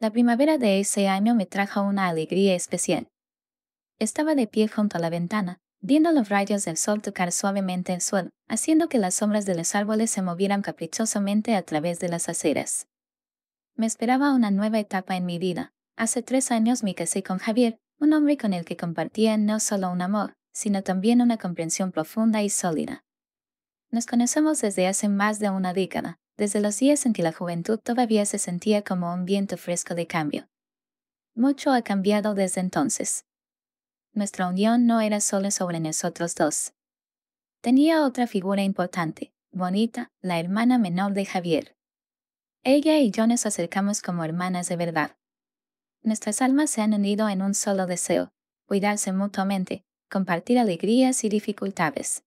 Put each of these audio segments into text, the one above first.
La primavera de ese año me trajo una alegría especial. Estaba de pie junto a la ventana, viendo los rayos del sol tocar suavemente el suelo, haciendo que las sombras de los árboles se movieran caprichosamente a través de las aceras. Me esperaba una nueva etapa en mi vida. Hace tres años me casé con Javier, un hombre con el que compartía no solo un amor, sino también una comprensión profunda y sólida. Nos conocemos desde hace más de una década, desde los días en que la juventud todavía se sentía como un viento fresco de cambio. Mucho ha cambiado desde entonces. Nuestra unión no era solo sobre nosotros dos. Tenía otra figura importante, Bonita, la hermana menor de Javier. Ella y yo nos acercamos como hermanas de verdad. Nuestras almas se han unido en un solo deseo, cuidarse mutuamente, compartir alegrías y dificultades.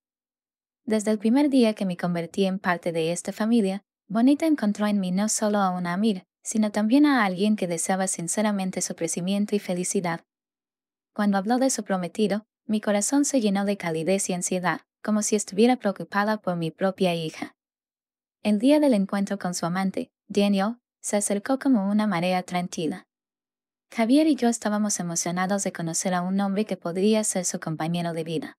Desde el primer día que me convertí en parte de esta familia, Bonita encontró en mí no solo a un Amir, sino también a alguien que deseaba sinceramente su crecimiento y felicidad. Cuando habló de su prometido, mi corazón se llenó de calidez y ansiedad, como si estuviera preocupada por mi propia hija. El día del encuentro con su amante, Daniel, se acercó como una marea tranquila. Javier y yo estábamos emocionados de conocer a un hombre que podría ser su compañero de vida.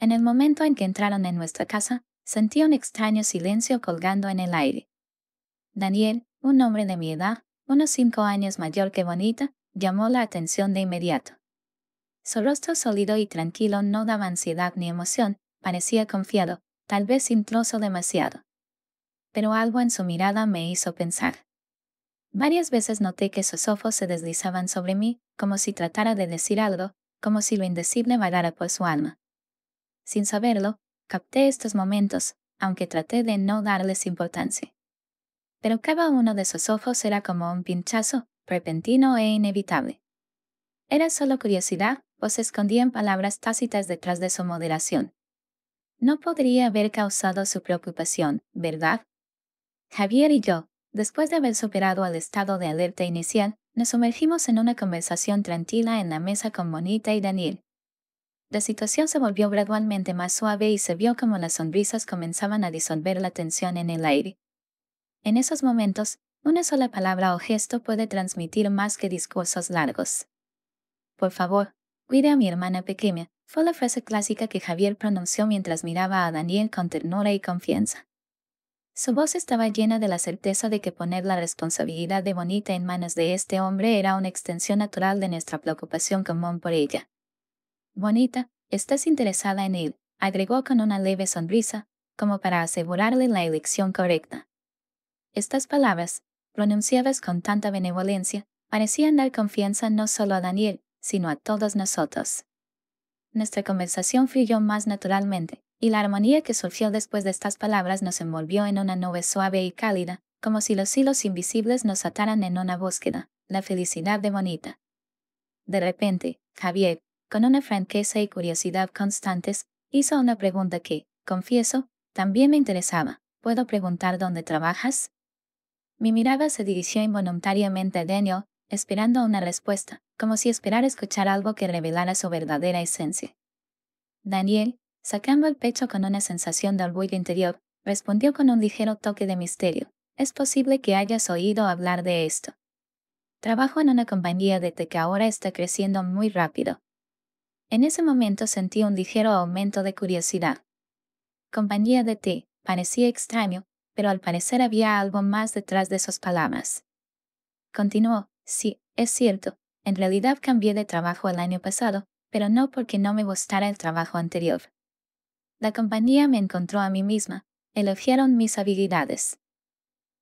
En el momento en que entraron en nuestra casa, Sentí un extraño silencio colgando en el aire. Daniel, un hombre de mi edad, unos cinco años mayor que Bonita, llamó la atención de inmediato. Su rostro sólido y tranquilo no daba ansiedad ni emoción, parecía confiado, tal vez incluso demasiado. Pero algo en su mirada me hizo pensar. Varias veces noté que sus ojos se deslizaban sobre mí, como si tratara de decir algo, como si lo indecible vagara por su alma. Sin saberlo, Capté estos momentos, aunque traté de no darles importancia. Pero cada uno de sus ojos era como un pinchazo, repentino e inevitable. Era solo curiosidad, o se escondían palabras tácitas detrás de su moderación. No podría haber causado su preocupación, ¿verdad? Javier y yo, después de haber superado el estado de alerta inicial, nos sumergimos en una conversación tranquila en la mesa con Bonita y Daniel, la situación se volvió gradualmente más suave y se vio como las sonrisas comenzaban a disolver la tensión en el aire. En esos momentos, una sola palabra o gesto puede transmitir más que discursos largos. Por favor, cuide a mi hermana pequeña, fue la frase clásica que Javier pronunció mientras miraba a Daniel con ternura y confianza. Su voz estaba llena de la certeza de que poner la responsabilidad de Bonita en manos de este hombre era una extensión natural de nuestra preocupación común por ella. Bonita, estás interesada en él, agregó con una leve sonrisa, como para asegurarle la elección correcta. Estas palabras, pronunciadas con tanta benevolencia, parecían dar confianza no solo a Daniel, sino a todos nosotros. Nuestra conversación fluyó más naturalmente, y la armonía que surgió después de estas palabras nos envolvió en una nube suave y cálida, como si los hilos invisibles nos ataran en una búsqueda, la felicidad de Bonita. De repente, Javier, con una franqueza y curiosidad constantes, hizo una pregunta que, confieso, también me interesaba. ¿Puedo preguntar dónde trabajas? Mi mirada se dirigió involuntariamente a Daniel, esperando una respuesta, como si esperara escuchar algo que revelara su verdadera esencia. Daniel, sacando el pecho con una sensación de orgullo interior, respondió con un ligero toque de misterio. Es posible que hayas oído hablar de esto. Trabajo en una compañía de que ahora está creciendo muy rápido, en ese momento sentí un ligero aumento de curiosidad. Compañía de té, parecía extraño, pero al parecer había algo más detrás de esas palabras. Continuó, sí, es cierto, en realidad cambié de trabajo el año pasado, pero no porque no me gustara el trabajo anterior. La compañía me encontró a mí misma, elogiaron mis habilidades.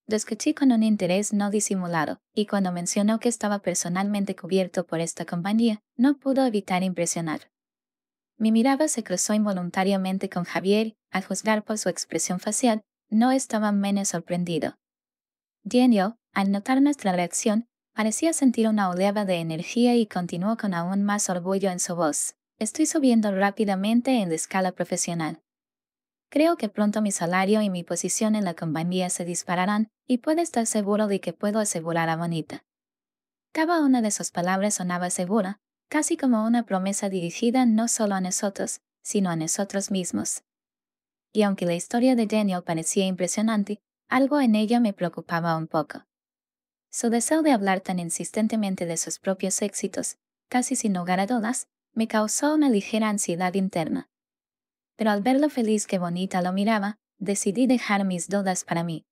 Lo escuché con un interés no disimulado, y cuando mencionó que estaba personalmente cubierto por esta compañía, no pudo evitar impresionar. Mi mirada se cruzó involuntariamente con Javier, al juzgar por su expresión facial, no estaba menos sorprendido. Daniel, al notar nuestra reacción, parecía sentir una oleada de energía y continuó con aún más orgullo en su voz. Estoy subiendo rápidamente en la escala profesional. Creo que pronto mi salario y mi posición en la compañía se dispararán y puedo estar seguro de que puedo asegurar a Bonita. Cada una de sus palabras sonaba segura, casi como una promesa dirigida no solo a nosotros, sino a nosotros mismos. Y aunque la historia de Daniel parecía impresionante, algo en ella me preocupaba un poco. Su deseo de hablar tan insistentemente de sus propios éxitos, casi sin hogar a dudas, me causó una ligera ansiedad interna. Pero al ver lo feliz que Bonita lo miraba, decidí dejar mis dudas para mí.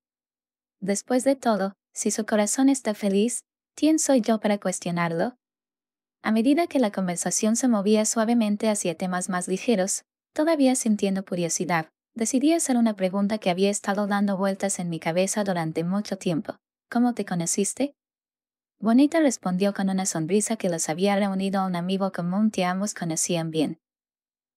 Después de todo, si su corazón está feliz, ¿quién soy yo para cuestionarlo? A medida que la conversación se movía suavemente hacia temas más ligeros, todavía sintiendo curiosidad, decidí hacer una pregunta que había estado dando vueltas en mi cabeza durante mucho tiempo. ¿Cómo te conociste? Bonita respondió con una sonrisa que los había reunido a un amigo común que ambos conocían bien.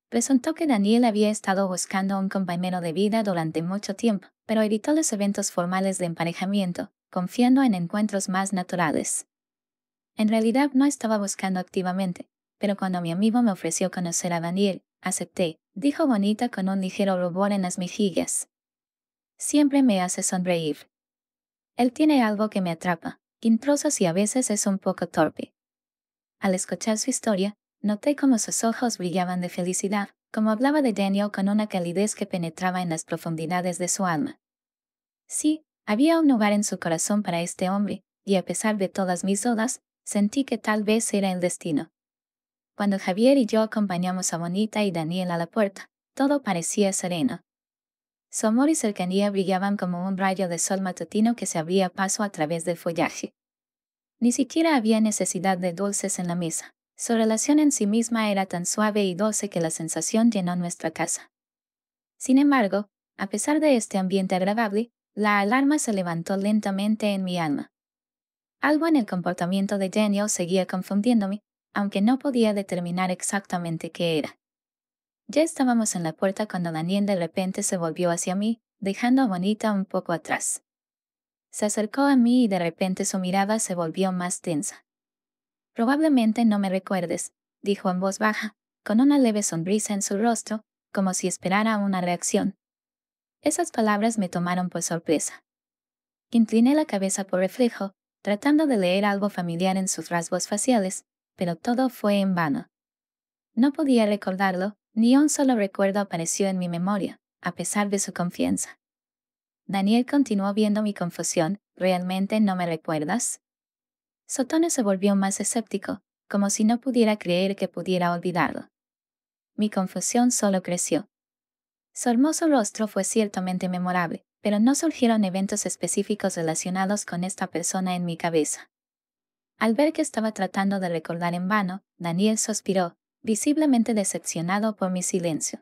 Presentó que Daniel había estado buscando un compañero de vida durante mucho tiempo, pero evitó los eventos formales de emparejamiento, confiando en encuentros más naturales. En realidad no estaba buscando activamente, pero cuando mi amigo me ofreció conocer a Daniel, acepté, dijo Bonita con un ligero rubor en las mejillas. Siempre me hace sonreír. Él tiene algo que me atrapa, intrusos y a veces es un poco torpe. Al escuchar su historia, noté cómo sus ojos brillaban de felicidad, como hablaba de Daniel con una calidez que penetraba en las profundidades de su alma. Sí, había un lugar en su corazón para este hombre, y a pesar de todas mis dudas, Sentí que tal vez era el destino. Cuando Javier y yo acompañamos a Bonita y Daniel a la puerta, todo parecía sereno. Su amor y cercanía brillaban como un rayo de sol matutino que se abría paso a través del follaje. Ni siquiera había necesidad de dulces en la mesa. Su relación en sí misma era tan suave y dulce que la sensación llenó nuestra casa. Sin embargo, a pesar de este ambiente agradable, la alarma se levantó lentamente en mi alma. Algo en el comportamiento de Daniel seguía confundiéndome, aunque no podía determinar exactamente qué era. Ya estábamos en la puerta cuando Daniel de repente se volvió hacia mí, dejando a Bonita un poco atrás. Se acercó a mí y de repente su mirada se volvió más tensa. Probablemente no me recuerdes, dijo en voz baja, con una leve sonrisa en su rostro, como si esperara una reacción. Esas palabras me tomaron por sorpresa. Incliné la cabeza por reflejo, tratando de leer algo familiar en sus rasgos faciales, pero todo fue en vano. No podía recordarlo, ni un solo recuerdo apareció en mi memoria, a pesar de su confianza. Daniel continuó viendo mi confusión, ¿realmente no me recuerdas? Sotone se volvió más escéptico, como si no pudiera creer que pudiera olvidarlo. Mi confusión solo creció. Su hermoso rostro fue ciertamente memorable, pero no surgieron eventos específicos relacionados con esta persona en mi cabeza. Al ver que estaba tratando de recordar en vano, Daniel suspiró, visiblemente decepcionado por mi silencio.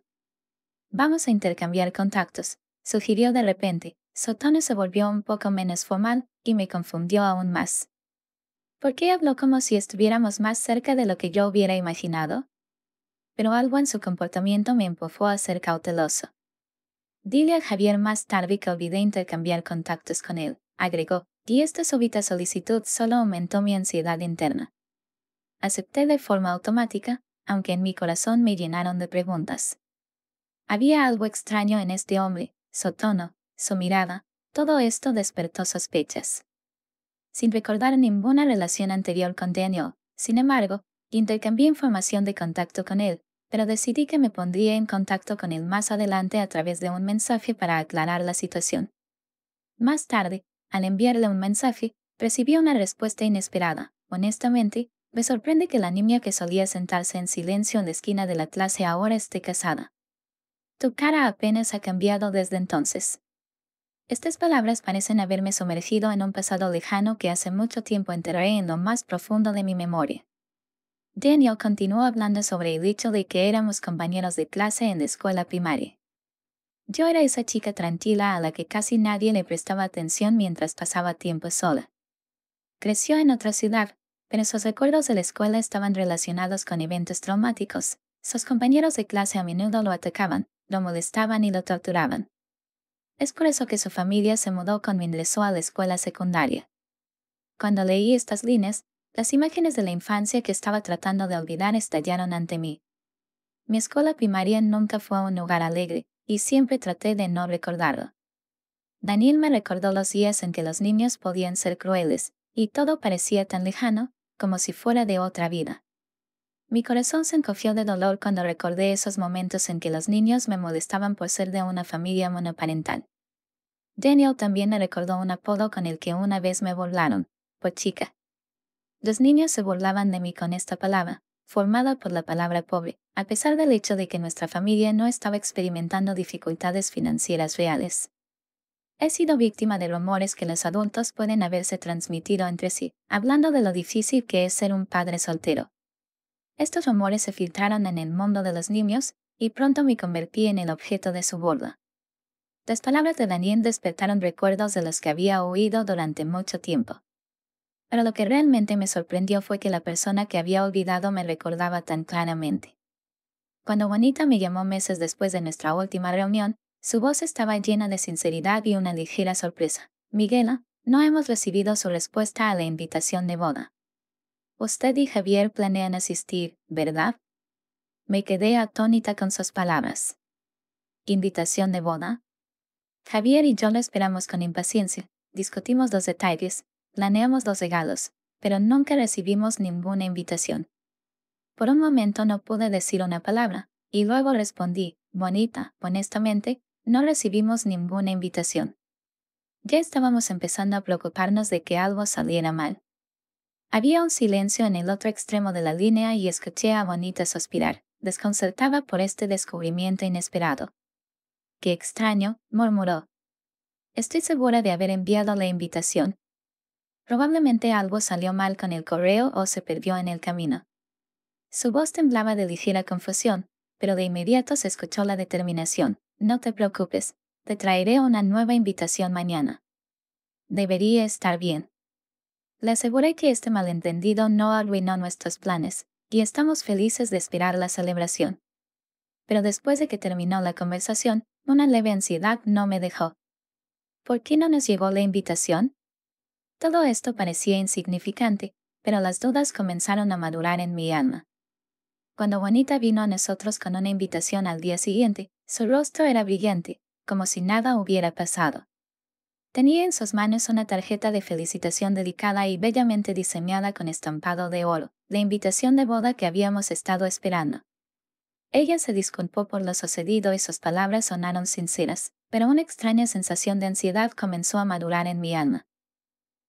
Vamos a intercambiar contactos, sugirió de repente. Su tono se volvió un poco menos formal y me confundió aún más. ¿Por qué habló como si estuviéramos más cerca de lo que yo hubiera imaginado? Pero algo en su comportamiento me empujó a ser cauteloso. Dile a Javier más tarde que olvidé intercambiar contactos con él, agregó, y esta súbita solicitud solo aumentó mi ansiedad interna. Acepté de forma automática, aunque en mi corazón me llenaron de preguntas. Había algo extraño en este hombre, su tono, su mirada, todo esto despertó sospechas. Sin recordar ninguna relación anterior con Daniel, sin embargo, intercambié información de contacto con él, pero decidí que me pondría en contacto con él más adelante a través de un mensaje para aclarar la situación. Más tarde, al enviarle un mensaje, recibí una respuesta inesperada. Honestamente, me sorprende que la niña que solía sentarse en silencio en la esquina de la clase ahora esté casada. Tu cara apenas ha cambiado desde entonces. Estas palabras parecen haberme sumergido en un pasado lejano que hace mucho tiempo enterré en lo más profundo de mi memoria. Daniel continuó hablando sobre el hecho de que éramos compañeros de clase en la escuela primaria. Yo era esa chica tranquila a la que casi nadie le prestaba atención mientras pasaba tiempo sola. Creció en otra ciudad, pero sus recuerdos de la escuela estaban relacionados con eventos traumáticos. Sus compañeros de clase a menudo lo atacaban, lo molestaban y lo torturaban. Es por eso que su familia se mudó cuando ingresó a la escuela secundaria. Cuando leí estas líneas, las imágenes de la infancia que estaba tratando de olvidar estallaron ante mí. Mi escuela primaria nunca fue un lugar alegre, y siempre traté de no recordarlo. Daniel me recordó los días en que los niños podían ser crueles, y todo parecía tan lejano, como si fuera de otra vida. Mi corazón se encogió de dolor cuando recordé esos momentos en que los niños me molestaban por ser de una familia monoparental. Daniel también me recordó un apodo con el que una vez me burlaron, por chica, los niños se burlaban de mí con esta palabra, formada por la palabra pobre, a pesar del hecho de que nuestra familia no estaba experimentando dificultades financieras reales. He sido víctima de rumores que los adultos pueden haberse transmitido entre sí, hablando de lo difícil que es ser un padre soltero. Estos rumores se filtraron en el mundo de los niños, y pronto me convertí en el objeto de su burla. Las palabras de Daniel despertaron recuerdos de los que había oído durante mucho tiempo. Pero lo que realmente me sorprendió fue que la persona que había olvidado me recordaba tan claramente. Cuando Juanita me llamó meses después de nuestra última reunión, su voz estaba llena de sinceridad y una ligera sorpresa. Miguela, no hemos recibido su respuesta a la invitación de boda. Usted y Javier planean asistir, ¿verdad? Me quedé atónita con sus palabras. ¿Invitación de boda? Javier y yo lo esperamos con impaciencia. Discutimos los detalles, Planeamos los regalos, pero nunca recibimos ninguna invitación. Por un momento no pude decir una palabra, y luego respondí, bonita, honestamente, no recibimos ninguna invitación. Ya estábamos empezando a preocuparnos de que algo saliera mal. Había un silencio en el otro extremo de la línea y escuché a Bonita suspirar, desconcertada por este descubrimiento inesperado. Qué extraño, murmuró. Estoy segura de haber enviado la invitación, Probablemente algo salió mal con el correo o se perdió en el camino. Su voz temblaba de ligera confusión, pero de inmediato se escuchó la determinación. No te preocupes, te traeré una nueva invitación mañana. Debería estar bien. Le aseguré que este malentendido no arruinó nuestros planes, y estamos felices de esperar la celebración. Pero después de que terminó la conversación, una leve ansiedad no me dejó. ¿Por qué no nos llegó la invitación? Todo esto parecía insignificante, pero las dudas comenzaron a madurar en mi alma. Cuando Juanita vino a nosotros con una invitación al día siguiente, su rostro era brillante, como si nada hubiera pasado. Tenía en sus manos una tarjeta de felicitación delicada y bellamente diseñada con estampado de oro, la invitación de boda que habíamos estado esperando. Ella se disculpó por lo sucedido y sus palabras sonaron sinceras, pero una extraña sensación de ansiedad comenzó a madurar en mi alma.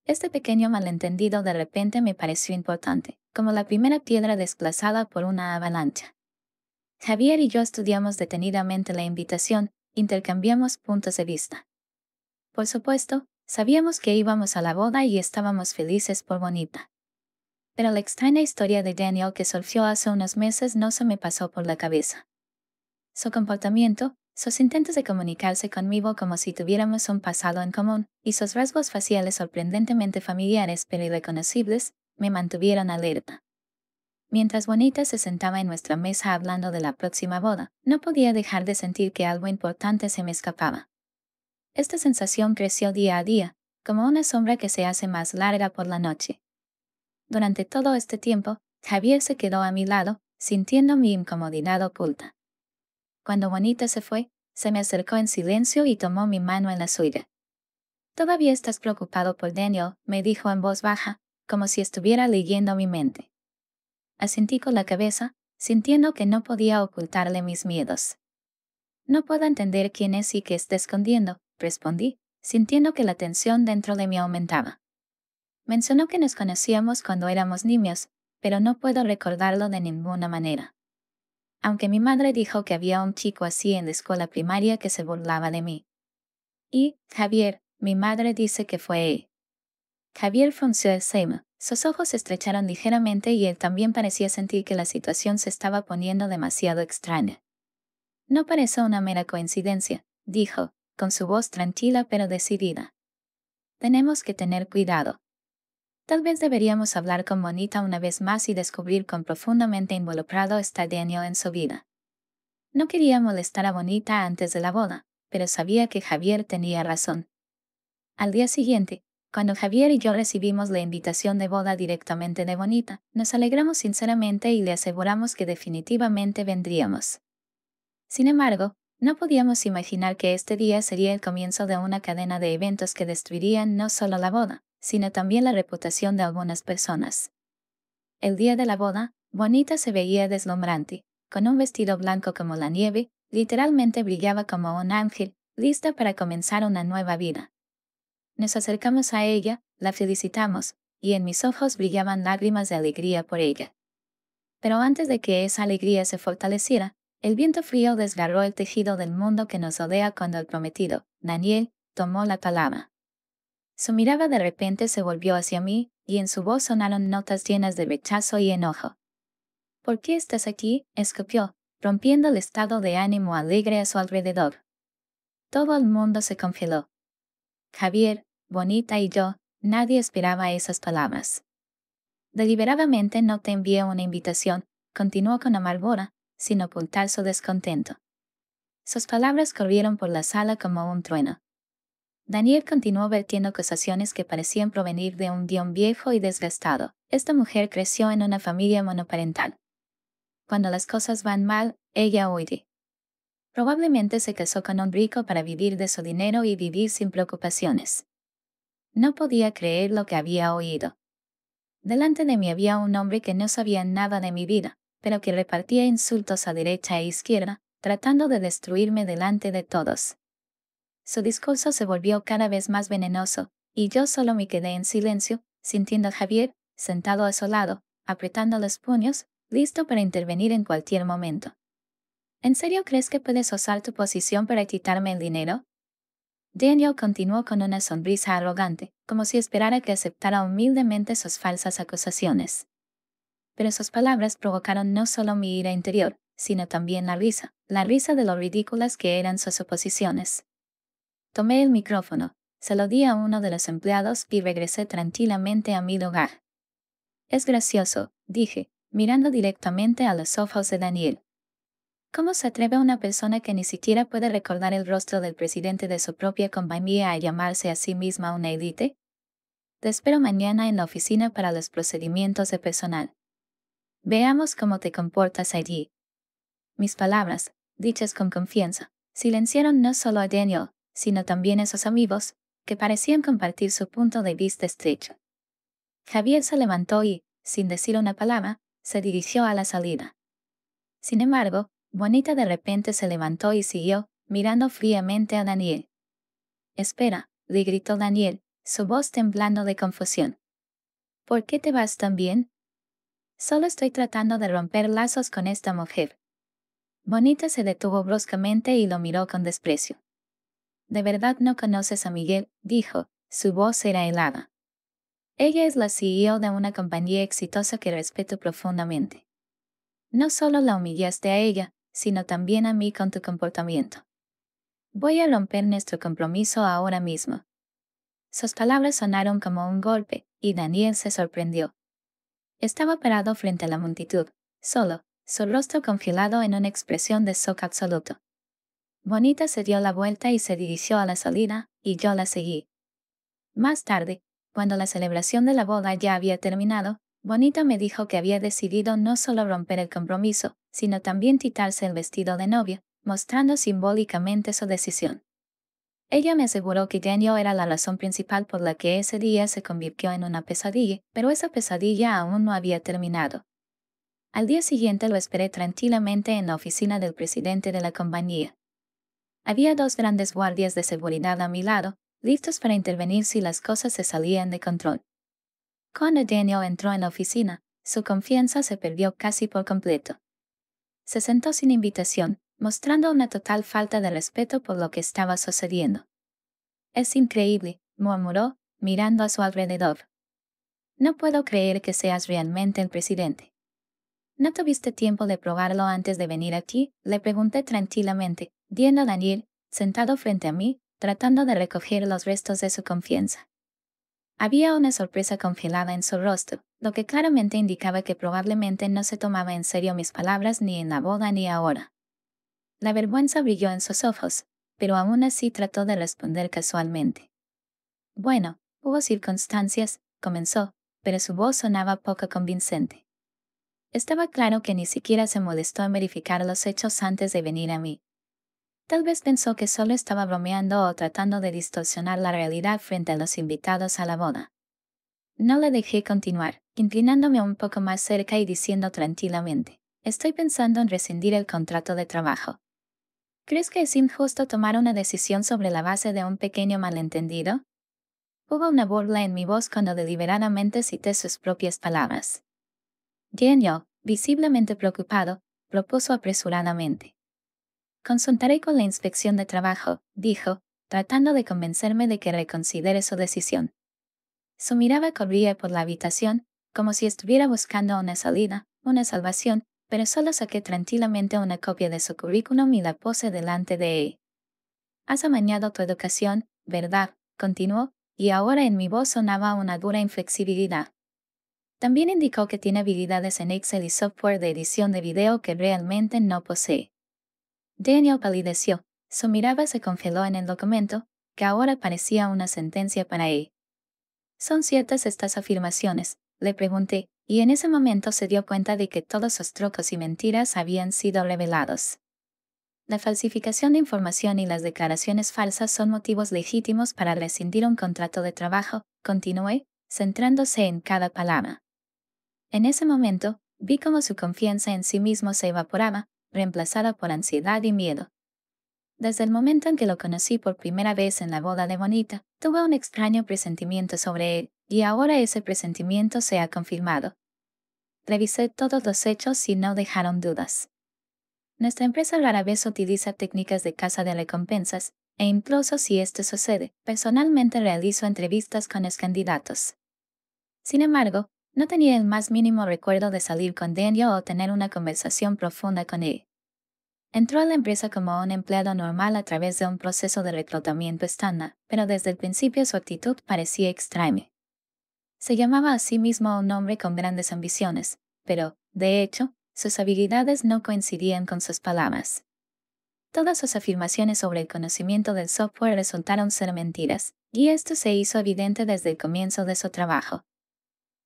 Este pequeño malentendido de repente me pareció importante, como la primera piedra desplazada por una avalancha. Javier y yo estudiamos detenidamente la invitación, intercambiamos puntos de vista. Por supuesto, sabíamos que íbamos a la boda y estábamos felices por Bonita. Pero la extraña historia de Daniel que surgió hace unos meses no se me pasó por la cabeza. Su comportamiento, sus intentos de comunicarse conmigo como si tuviéramos un pasado en común, y sus rasgos faciales sorprendentemente familiares pero irreconocibles, me mantuvieron alerta. Mientras Bonita se sentaba en nuestra mesa hablando de la próxima boda, no podía dejar de sentir que algo importante se me escapaba. Esta sensación creció día a día, como una sombra que se hace más larga por la noche. Durante todo este tiempo, Javier se quedó a mi lado, sintiendo mi incomodidad oculta. Cuando Juanita se fue, se me acercó en silencio y tomó mi mano en la suya. Todavía estás preocupado por Daniel, me dijo en voz baja, como si estuviera leyendo mi mente. Asentí con la cabeza, sintiendo que no podía ocultarle mis miedos. No puedo entender quién es y qué está escondiendo, respondí, sintiendo que la tensión dentro de mí aumentaba. Mencionó que nos conocíamos cuando éramos niños, pero no puedo recordarlo de ninguna manera aunque mi madre dijo que había un chico así en la escuela primaria que se burlaba de mí. Y, Javier, mi madre dice que fue él. Javier frunció el ceño. Sus ojos se estrecharon ligeramente y él también parecía sentir que la situación se estaba poniendo demasiado extraña. No parece una mera coincidencia, dijo, con su voz tranquila pero decidida. Tenemos que tener cuidado. Tal vez deberíamos hablar con Bonita una vez más y descubrir cuán profundamente involucrado está Daniel en su vida. No quería molestar a Bonita antes de la boda, pero sabía que Javier tenía razón. Al día siguiente, cuando Javier y yo recibimos la invitación de boda directamente de Bonita, nos alegramos sinceramente y le aseguramos que definitivamente vendríamos. Sin embargo, no podíamos imaginar que este día sería el comienzo de una cadena de eventos que destruirían no solo la boda, sino también la reputación de algunas personas. El día de la boda, Bonita se veía deslumbrante, con un vestido blanco como la nieve, literalmente brillaba como un ángel, lista para comenzar una nueva vida. Nos acercamos a ella, la felicitamos, y en mis ojos brillaban lágrimas de alegría por ella. Pero antes de que esa alegría se fortaleciera, el viento frío desgarró el tejido del mundo que nos rodea cuando el prometido, Daniel, tomó la palabra. Su mirada de repente se volvió hacia mí, y en su voz sonaron notas llenas de rechazo y enojo. ¿Por qué estás aquí? escupió, rompiendo el estado de ánimo alegre a su alrededor. Todo el mundo se confiló Javier, Bonita y yo, nadie esperaba esas palabras. Deliberadamente no te envié una invitación, continuó con amargura, sin ocultar su descontento. Sus palabras corrieron por la sala como un trueno. Daniel continuó vertiendo acusaciones que parecían provenir de un guión viejo y desgastado. Esta mujer creció en una familia monoparental. Cuando las cosas van mal, ella huye. Probablemente se casó con un rico para vivir de su dinero y vivir sin preocupaciones. No podía creer lo que había oído. Delante de mí había un hombre que no sabía nada de mi vida, pero que repartía insultos a derecha e izquierda, tratando de destruirme delante de todos. Su discurso se volvió cada vez más venenoso, y yo solo me quedé en silencio, sintiendo a Javier, sentado a su lado, apretando los puños, listo para intervenir en cualquier momento. ¿En serio crees que puedes usar tu posición para quitarme el dinero? Daniel continuó con una sonrisa arrogante, como si esperara que aceptara humildemente sus falsas acusaciones. Pero sus palabras provocaron no solo mi ira interior, sino también la risa, la risa de lo ridículas que eran sus oposiciones. Tomé el micrófono, se a uno de los empleados y regresé tranquilamente a mi lugar. Es gracioso, dije, mirando directamente a los ojos de Daniel. ¿Cómo se atreve una persona que ni siquiera puede recordar el rostro del presidente de su propia compañía a llamarse a sí misma una élite? Te espero mañana en la oficina para los procedimientos de personal. Veamos cómo te comportas allí. Mis palabras, dichas con confianza, silenciaron no solo a Daniel, sino también esos amigos que parecían compartir su punto de vista estrecho. Javier se levantó y, sin decir una palabra, se dirigió a la salida. Sin embargo, Bonita de repente se levantó y siguió, mirando fríamente a Daniel. Espera, le gritó Daniel, su voz temblando de confusión. ¿Por qué te vas tan bien? Solo estoy tratando de romper lazos con esta mujer. Bonita se detuvo bruscamente y lo miró con desprecio. De verdad no conoces a Miguel, dijo, su voz era helada. Ella es la CEO de una compañía exitosa que respeto profundamente. No solo la humillaste a ella, sino también a mí con tu comportamiento. Voy a romper nuestro compromiso ahora mismo. Sus palabras sonaron como un golpe, y Daniel se sorprendió. Estaba parado frente a la multitud, solo, su rostro congelado en una expresión de shock absoluto. Bonita se dio la vuelta y se dirigió a la salida, y yo la seguí. Más tarde, cuando la celebración de la boda ya había terminado, Bonita me dijo que había decidido no solo romper el compromiso, sino también quitarse el vestido de novia, mostrando simbólicamente su decisión. Ella me aseguró que Daniel era la razón principal por la que ese día se convirtió en una pesadilla, pero esa pesadilla aún no había terminado. Al día siguiente lo esperé tranquilamente en la oficina del presidente de la compañía. Había dos grandes guardias de seguridad a mi lado, listos para intervenir si las cosas se salían de control. Cuando Daniel entró en la oficina, su confianza se perdió casi por completo. Se sentó sin invitación, mostrando una total falta de respeto por lo que estaba sucediendo. Es increíble, murmuró, mirando a su alrededor. No puedo creer que seas realmente el presidente. ¿No tuviste tiempo de probarlo antes de venir aquí? Le pregunté tranquilamente, viendo a Daniel sentado frente a mí, tratando de recoger los restos de su confianza. Había una sorpresa confilada en su rostro, lo que claramente indicaba que probablemente no se tomaba en serio mis palabras ni en la boda ni ahora. La vergüenza brilló en sus ojos, pero aún así trató de responder casualmente. Bueno, hubo circunstancias, comenzó, pero su voz sonaba poco convincente. Estaba claro que ni siquiera se molestó en verificar los hechos antes de venir a mí, Tal vez pensó que solo estaba bromeando o tratando de distorsionar la realidad frente a los invitados a la boda. No le dejé continuar, inclinándome un poco más cerca y diciendo tranquilamente, estoy pensando en rescindir el contrato de trabajo. ¿Crees que es injusto tomar una decisión sobre la base de un pequeño malentendido? Hubo una burla en mi voz cuando deliberadamente cité sus propias palabras. Daniel, visiblemente preocupado, propuso apresuradamente. Consultaré con la inspección de trabajo, dijo, tratando de convencerme de que reconsidere su decisión. Su mirada corría por la habitación, como si estuviera buscando una salida, una salvación, pero solo saqué tranquilamente una copia de su currículum y la puse delante de él. Has amañado tu educación, ¿verdad? continuó, y ahora en mi voz sonaba una dura inflexibilidad. También indicó que tiene habilidades en Excel y software de edición de video que realmente no posee. Daniel palideció. Su mirada se congeló en el documento, que ahora parecía una sentencia para él. ¿Son ciertas estas afirmaciones? Le pregunté, y en ese momento se dio cuenta de que todos sus trucos y mentiras habían sido revelados. La falsificación de información y las declaraciones falsas son motivos legítimos para rescindir un contrato de trabajo, continué, centrándose en cada palabra. En ese momento, vi cómo su confianza en sí mismo se evaporaba, reemplazada por ansiedad y miedo. Desde el momento en que lo conocí por primera vez en la boda de Bonita, tuve un extraño presentimiento sobre él, y ahora ese presentimiento se ha confirmado. Revisé todos los hechos y no dejaron dudas. Nuestra empresa rara vez utiliza técnicas de caza de recompensas, e incluso si esto sucede, personalmente realizo entrevistas con los candidatos. Sin embargo, no tenía el más mínimo recuerdo de salir con Daniel o tener una conversación profunda con él. Entró a la empresa como un empleado normal a través de un proceso de reclutamiento estándar, pero desde el principio su actitud parecía extraña. Se llamaba a sí mismo un hombre con grandes ambiciones, pero, de hecho, sus habilidades no coincidían con sus palabras. Todas sus afirmaciones sobre el conocimiento del software resultaron ser mentiras, y esto se hizo evidente desde el comienzo de su trabajo,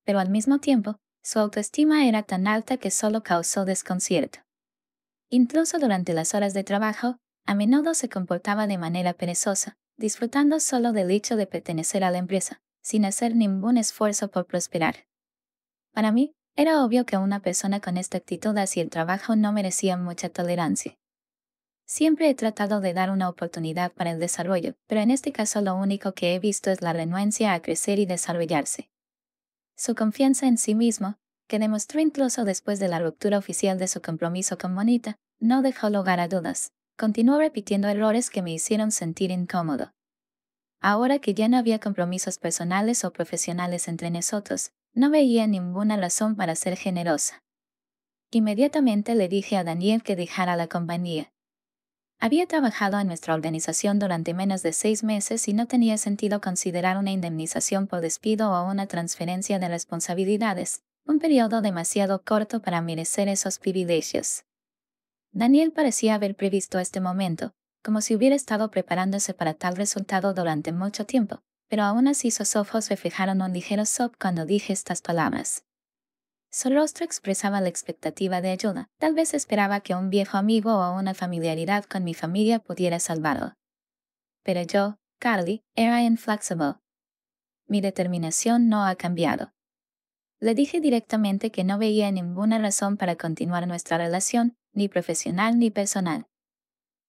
pero al mismo tiempo, su autoestima era tan alta que solo causó desconcierto. Incluso durante las horas de trabajo, a menudo se comportaba de manera perezosa, disfrutando solo del hecho de pertenecer a la empresa, sin hacer ningún esfuerzo por prosperar. Para mí, era obvio que una persona con esta actitud hacia el trabajo no merecía mucha tolerancia. Siempre he tratado de dar una oportunidad para el desarrollo, pero en este caso lo único que he visto es la renuencia a crecer y desarrollarse. Su confianza en sí mismo, que demostró incluso después de la ruptura oficial de su compromiso con Monita, no dejó lugar a dudas. Continuó repitiendo errores que me hicieron sentir incómodo. Ahora que ya no había compromisos personales o profesionales entre nosotros, no veía ninguna razón para ser generosa. Inmediatamente le dije a Daniel que dejara la compañía. Había trabajado en nuestra organización durante menos de seis meses y no tenía sentido considerar una indemnización por despido o una transferencia de responsabilidades, un periodo demasiado corto para merecer esos privilegios. Daniel parecía haber previsto este momento, como si hubiera estado preparándose para tal resultado durante mucho tiempo, pero aún así sus ojos reflejaron un ligero sob cuando dije estas palabras. Su rostro expresaba la expectativa de ayuda. Tal vez esperaba que un viejo amigo o una familiaridad con mi familia pudiera salvarlo. Pero yo, Carly, era inflexible. Mi determinación no ha cambiado. Le dije directamente que no veía ninguna razón para continuar nuestra relación, ni profesional ni personal.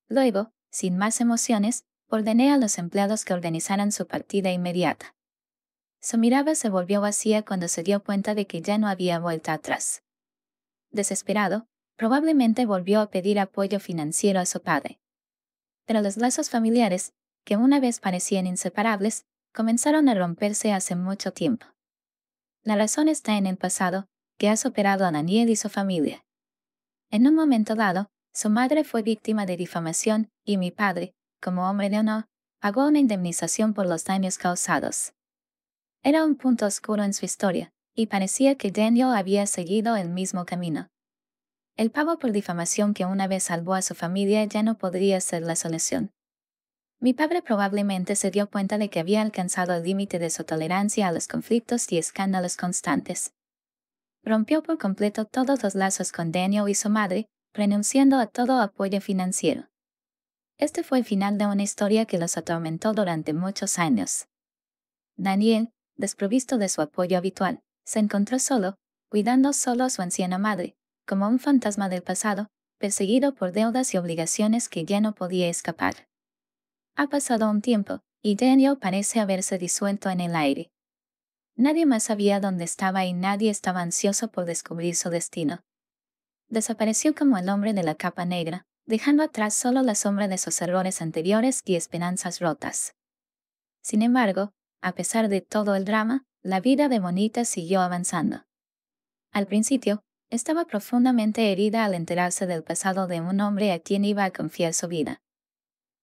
Luego, sin más emociones, ordené a los empleados que organizaran su partida inmediata. Su mirada se volvió vacía cuando se dio cuenta de que ya no había vuelta atrás. Desesperado, probablemente volvió a pedir apoyo financiero a su padre. Pero los lazos familiares, que una vez parecían inseparables, comenzaron a romperse hace mucho tiempo. La razón está en el pasado, que ha superado a Daniel y su familia. En un momento dado, su madre fue víctima de difamación y mi padre, como hombre de honor, pagó una indemnización por los daños causados. Era un punto oscuro en su historia, y parecía que Daniel había seguido el mismo camino. El pavo por difamación que una vez salvó a su familia ya no podría ser la solución. Mi padre probablemente se dio cuenta de que había alcanzado el límite de su tolerancia a los conflictos y escándalos constantes. Rompió por completo todos los lazos con Daniel y su madre, renunciando a todo apoyo financiero. Este fue el final de una historia que los atormentó durante muchos años. Daniel, desprovisto de su apoyo habitual, se encontró solo, cuidando solo a su anciana madre, como un fantasma del pasado, perseguido por deudas y obligaciones que ya no podía escapar. Ha pasado un tiempo, y Daniel parece haberse disuelto en el aire. Nadie más sabía dónde estaba y nadie estaba ansioso por descubrir su destino. Desapareció como el hombre de la capa negra, dejando atrás solo la sombra de sus errores anteriores y esperanzas rotas. Sin embargo, a pesar de todo el drama, la vida de Bonita siguió avanzando. Al principio, estaba profundamente herida al enterarse del pasado de un hombre a quien iba a confiar su vida.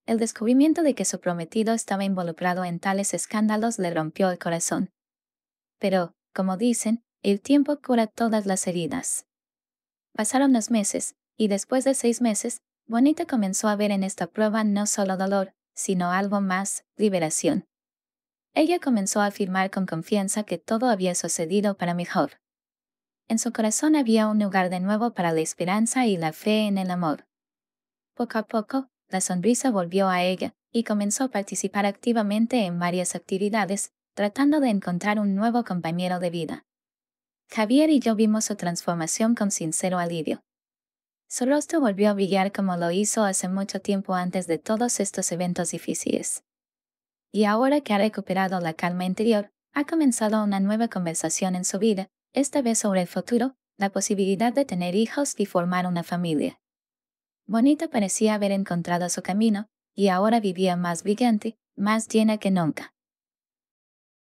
El descubrimiento de que su prometido estaba involucrado en tales escándalos le rompió el corazón. Pero, como dicen, el tiempo cura todas las heridas. Pasaron los meses, y después de seis meses, Bonita comenzó a ver en esta prueba no solo dolor, sino algo más, liberación. Ella comenzó a afirmar con confianza que todo había sucedido para mejor. En su corazón había un lugar de nuevo para la esperanza y la fe en el amor. Poco a poco, la sonrisa volvió a ella, y comenzó a participar activamente en varias actividades, tratando de encontrar un nuevo compañero de vida. Javier y yo vimos su transformación con sincero alivio. Su rostro volvió a brillar como lo hizo hace mucho tiempo antes de todos estos eventos difíciles. Y ahora que ha recuperado la calma interior, ha comenzado una nueva conversación en su vida, esta vez sobre el futuro, la posibilidad de tener hijos y formar una familia. Bonita parecía haber encontrado su camino, y ahora vivía más brillante, más llena que nunca.